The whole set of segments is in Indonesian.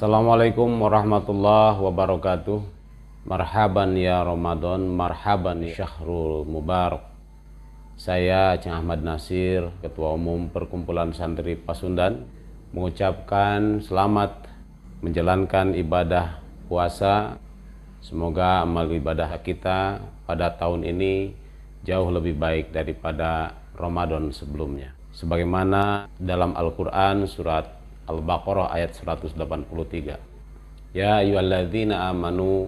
Assalamualaikum warahmatullahi wabarakatuh. Marhaban ya Ramadan, marhaban ya Syahrul Mubarak. Saya Ceng Ahmad Nasir, Ketua Umum Perkumpulan Santri Pasundan, mengucapkan selamat menjalankan ibadah puasa. Semoga amal ibadah kita pada tahun ini jauh lebih baik daripada Ramadan sebelumnya. Sebagaimana dalam Al-Quran surat Al-Baqarah ayat 183. Ya ayyuhalladzina amanu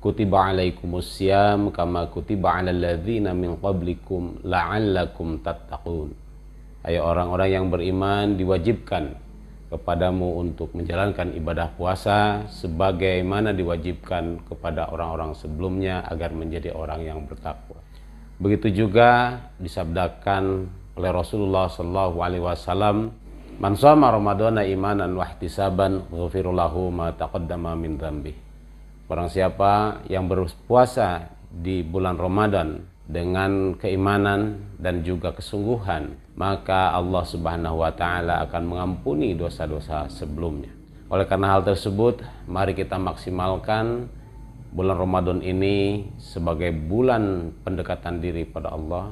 kutiba alaikumus siyam kama kutiba alal ladzina min qablikum la'allakum tattaqun. Hai orang-orang yang beriman diwajibkan kepadamu untuk menjalankan ibadah puasa sebagaimana diwajibkan kepada orang-orang sebelumnya agar menjadi orang yang bertakwa. Begitu juga disabdakan oleh Rasulullah Shallallahu Alaihi Wasallam Man sama Ramadana imanan wahtisaban ghufirullahu ma taqaddama min dzambih. Barang siapa yang berpuasa di bulan Ramadan dengan keimanan dan juga kesungguhan, maka Allah Subhanahu wa taala akan mengampuni dosa-dosa sebelumnya. Oleh karena hal tersebut, mari kita maksimalkan bulan Ramadan ini sebagai bulan pendekatan diri pada Allah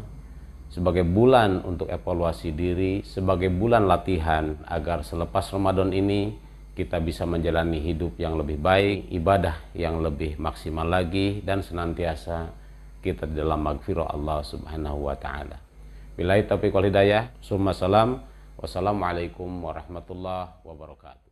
sebagai bulan untuk evaluasi diri, sebagai bulan latihan agar selepas Ramadan ini kita bisa menjalani hidup yang lebih baik, ibadah yang lebih maksimal lagi dan senantiasa kita dalam magfirah Allah Subhanahu wa taala. Bila taufiq wal hidayah, summa salam. Wassalamualaikum warahmatullahi wabarakatuh.